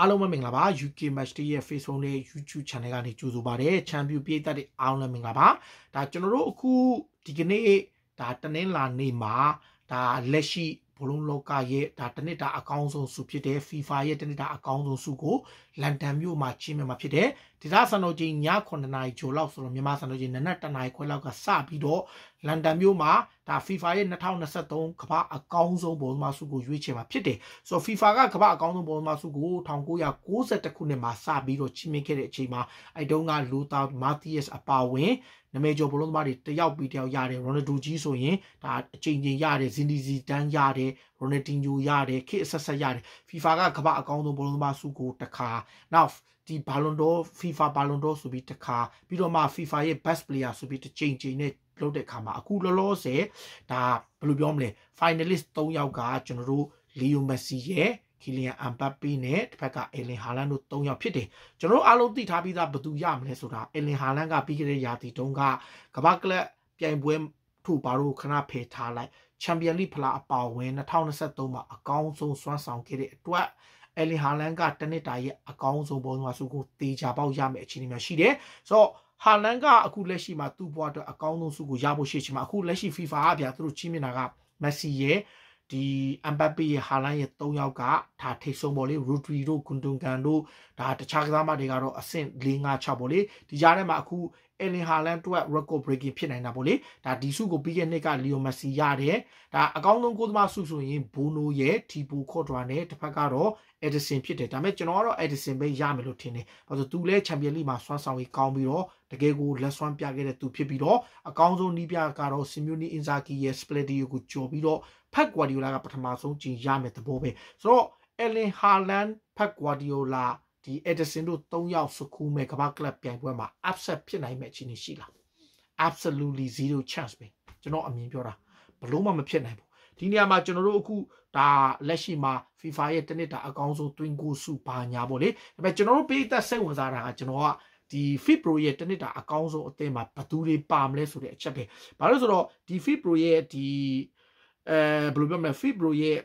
အားလုံးပဲမင်္ဂလာပါ UK Match Day ရဲ့ Facebook နဲ့ YouTube Channel ကနေကြိုဆိုပါရစေ။ Champion ပြည်သက်တဲ့အားလုံးပဲမင်္ဂလာပါ။ဒါကျွန်တော်တို့အခုဒီကနေ့ဒါတနင်္လာနေ့မှာဒါလက်ရှိဘလုံးလောကရဲ့ဒါတနစ်တာအကောင်းဆုံးစုဖြစ်တဲ့ FIFA ရဲ့တနစ်တာအကောင်းဆုံးစုကိုလန်ဒန်မြို့မှာချင်းမြမှာဖြစ်တယ်။ဒေသစံတော်ချိန်ည9:00နာရီကျော်လောက်ဆိုတော့မြန်မာစံတော်ချိန်နနက်7:00နာရီခွဲလောက်ကစပြီးတော့လန်ဒန်မြို့မှာဒါ FIFA ရဲ့2023ကမ္ဘာအကောင်းဆုံးဘောလုံးသမားဆုကိုရွေးချယ်မှာဖြစ်တယ်ဆိုတော့ FIFA ကကမ္ဘာအကောင်းဆုံးဘောလုံးသမားဆုကို1992ခုနှစ်မှာစပြီးတော့ချီးမွမ်းခဲ့တဲ့အချိန်မှာအဲတုန်းကလိုတာမာတီးယက်စ်အပါအဝင်နာမည်ကျော်ဘောလုံးသမားတွေတယောက်ပြီးတယောက်ရတယ်ရိုနယ်ဒိုကြီးဆိုရင်ဒါအချိန်ချင်းရတယ်ဇင်ဒီဇီဒန်ရတယ်ရိုနယ်တင်ညိုရတယ်ခေတ်အဆက်ဆက်ရတယ် FIFA ကကမ္ဘာအကောင်းဆုံးဘောလုံးသမားဆုကိုတစ်ခါ now ဒီ Ballon d'Or FIFA Ballon d'Or ဆိုပြီးတစ်ခါပြီးတော့မှ FIFA ရဲ့ best player ဆိုပြီးတစ်ချိန်ချိန်နဲ့လုပ်တဲ့ခါမှာအခုလောလောဆယ်ဒါဘယ်လိုပြောမလဲ finalist 3ယောက်ကကျွန်တော်တို့ Leo Messi ရဲ့ကီလီယန်အမ်ပတ်ပီနဲ့တစ်ဖက်ကအဲလင်ဟာလန်တို့၃ယောက်ဖြစ်တယ်ကျွန်တော်အားလုံးသိထားပြီးသားဘယ်သူရမလဲဆိုတာအဲလင်ဟာလန်ကပြီးခဲ့တဲ့ရာသီတုန်းကကမ္ဘာကလပ်ပြိုင်ပွဲထို့ဘာလို့ခဏဖယ်ထားလိုက်ချန်ပီယံလိဖလားအပါဝင်2023မှာအကောင်းဆုံးစွမ်းဆောင်ခဲ့တဲ့အတွက်အဲလင်ဟာလန်ကတနစ်တာရဲ့အကောင်းဆုံးပုံစံစုကိုတေချာပေါက်ရမယ်အခြေအနေမျိုးရှိတယ်ဆိုတော့ဟာလန်ကအခုလက်ရှိမှာသူ့ဘွားအတွက်အကောင်းဆုံးဆုကိုရဖို့ရှိချင်မှာအခုလက်ရှိ FIFA ကဗျာသူတို့ကြီးမြင်တာကမက်ဆီရဲ့ဒီအမ်ဘပ်ပေရဲ့ဟာလန်ရဲ့၃ယောက်ကဒါထိတ်ဆုံးပေါ်လေရူဒရီတို့ဂွန်ဒွန်ဂန်တို့ဒါတခြားကစားမတွေကတော့အဆင့်၄၅၆ပေါ်လေဒီကြားထဲမှာအခုအလင်ဟာလန်အတွက် record breaking ဖြစ်နိုင်တာပေါ့လေဒါဒီဆုကိုပြီးခဲ့နှစ်ကလီယိုမက်ဆီရတယ်ဒါအကောင်းဆုံးကိုယ်သမားဆုဆိုရင်ဘိုနိုရဲ့တီပိုခေါ်ထွာနဲ့တစ်ဖက်ကတော့အက်ဒီဆင်ဖြစ်တယ်ဒါပေမဲ့ကျွန်တော်ကတော့အက်ဒီဆင်ပဲရမယ်လို့ထင်တယ်ဘာလို့သူလဲချန်ပီယံလိမှာစွမ်းဆောင်ရေးကောင်းပြီးတော့တကယ်ကိုလက်စွမ်းပြခဲ့တဲ့သူဖြစ်ပြီးတော့အကောင်းဆုံးနီးပြကတော့ဆီမြူနီအင်ဇာကီရဲ့စပလက်တီယိုကိုကျော်ပြီးတော့ဖက်ကွာဒီယိုလာကပထမဆုံးကျင်ရမယ်သဘောပဲဆိုတော့အလင်ဟာလန် ဖက်ကွာဒီယိုလာဒီ Edison တို့၃ယောက်စကူးမဲ့ကမ္ဘာကလပ်ပြိုင်ပွဲမှာ upset ဖြစ်နိုင်မဲ့အခြေအနေရှိလား absolutely zero chance ပဲကျွန်တော်အမြင်ပြောတာဘလို့မှမဖြစ်နိုင်ဘူးဒီနေရာမှာကျွန်တော်တို့အခုဒါလက်ရှိမှာ FIFA ရဲ့တနစ်တာအကောင်းဆုံး twin goal စုဘာညာပေါ့လေဒါပေမဲ့ကျွန်တော်တို့ပေးသက်စိတ်ဝင်စားတာကကျွန်တော်ကဒီ FIPRO ရဲ့တနစ်တာအကောင်းဆုံးအသင်းမှာဘသူတွေပါမလဲဆိုတဲ့အချက်ပဲဘာလို့ဆိုတော့ဒီ FIPRO ရဲ့ဒီအဲဘယ်လိုပြောမလဲ FIPRO ရဲ့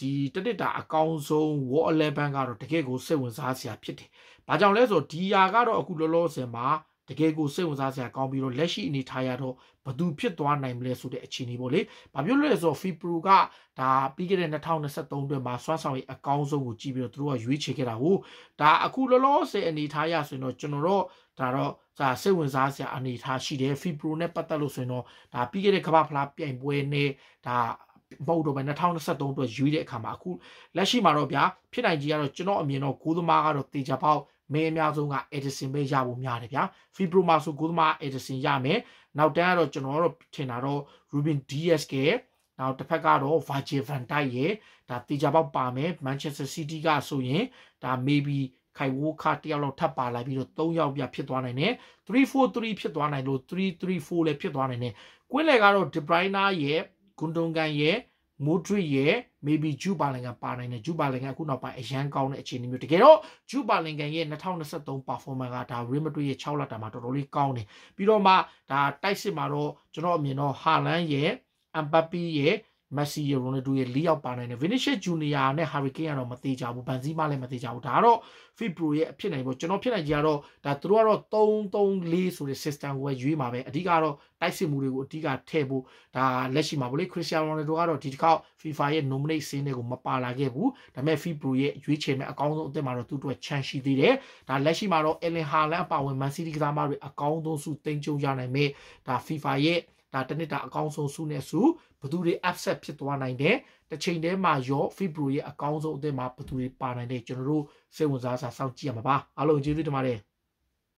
ဒီတတစ်တာအကောင်ဆုံး wall 11ကတော့တကယ်ကိုစိတ်ဝင်စားစရာဖြစ်တယ်။ဘာကြောင့်လဲဆိုတော့ဒီယာကတော့အခုလောလောဆယ်မှာတကယ်ကိုစိတ်ဝင်စားစရာကောင်းပြီးတော့လက်ရှိအနေထားရတော့ဘသူဖြစ်သွားနိုင်မလဲဆိုတဲ့အခြေအနေပေါ့လေ။ဘာဖြစ်လို့လဲဆိုတော့ FIPRO ကဒါပြီးခဲ့တဲ့2023အတွက်မှာစွမ်းဆောင်ရည်အကောင်းဆုံးကိုကြည့်ပြီးတော့သူတို့ကရွေးချယ်ခဲ့တာကိုဒါအခုလောလောဆယ်အနေထားရဆိုရင်တော့ကျွန်တော်တို့ဒါတော့ဒါစိတ်ဝင်စားစရာအနေထားရှိတယ် FIPRO နဲ့ပတ်သက်လို့ဆိုရင်တော့ဒါပြီးခဲ့တဲ့ကမ္ဘာဖလားပြိုင်ပွဲနဲ့ဒါမဟုတ်တော့ဘဲ2023အတွက်ရွေးတဲ့အခါမှာအခုလက်ရှိမှာတော့ဗျာဖြစ်နိုင်ကြီးကတော့ကျွန်တော်အမြင်တော့ကိုသမားကတော့တေချာပေါက်မဲအများဆုံးက Edison ပဲရဖို့များတယ်ဗျာ Fibro မှာဆိုကိုသမား Edison ရမယ်နောက်တန်းကတော့ကျွန်တော်ကတော့ထင်တာတော့ Ruben Dias ကနောက်တစ်ဖက်ကတော့ Virgil van Dijk ရဲ့ဒါတေချာပေါက်ပါမယ် Manchester City ကဆိုရင်ဒါ maybe ခိုင်ဝိုးခါတယောက်လောက်ထပ်ပါလိုက်ပြီးတော့၃ယောက်ပြဖြစ်သွားနိုင်တယ်3 4 3ဖြစ်သွားနိုင်လို့3 3 4လည်းဖြစ်သွားနိုင်တယ်ကွင်းလေကတော့ De Bruyne ရဲ့ဂွန်တုံကန်ရဲ့မူဒရစ်ရဲ့ maybe ဂျူပါလင်ကန်ပါနိုင်တယ်ဂျူပါလင်ကန်အခုနောက်ပိုင်းအရန်ကောင်းတဲ့အခြေအနေမျိုးတကယ်တော့ဂျူပါလင်ကန်ရဲ့2023 performance ကဒါရီမတွေ့ရဲ့6လတာမှာတော်တော်လေးကောင်းတယ်ပြီးတော့မှဒါတိုက်စစ်မှာတော့ကျွန်တော်အမြင်တော့ဟာလန်ရဲ့အမ်ပပီရဲ့မက်ဆီရိုနိုဒိုရဲ့၄ယောက်ပါနိုင်တယ်ဗီနီရှစ်ဂျူနီယာနဲ့ဟာရီကိန်းကတော့မသေးကြဘူးဘန်ဇီမာလည်းမသေးကြဘူးဒါကတော့ဖီပရိုရဲ့အဖြစ်နိုင်ပေါ့ကျွန်တော်ဖြစ်နိုင်ကြတော့ဒါသူတို့ကတော့3-3-4ဆိုတဲ့ system ကိုပဲရွေးမှာပဲအဓိကတော့တိုက်စစ်မှုတွေကိုအဓိကထည့်ဖို့ဒါလက်ရှိမှာဗိုလေခရစ္စတီယာနိုရိုနယ်ဒိုကတော့ဒီတစ်ခေါက် FIFA ရဲ့ nominate စင်းတွေကိုမပါလာခဲ့ဘူးဒါပေမဲ့ FIFA ရဲ့ရွေးချယ်မဲ့အကောင်းဆုံးအသင်းမှာတော့သူတို့ chance ရှိသေးတယ်ဒါလက်ရှိမှာတော့ Erling Haaland အပါအဝင် Man City ကစားမတွေအကောင်းဆုံးစုတင်ကြုံရနိုင်မဲ့ဒါ FIFA ရဲ့ဒါတစ်နှစ်တာအကောင်းဆုံးစုနဲ့စုဘသူတွေ upset ဖြစ်သွားနိုင်တယ်တစ်ချိန်တည်းမှာရော February ရဲ့အကောင်းဆုံးအသင်းမှာဘသူတွေပါနိုင်တယ်ကျွန်တော်တို့စိတ်ဝင်စားစရာစောင့်ကြည့်ရမှာပါအားလုံးကျေးဇူးတင်ပါတယ်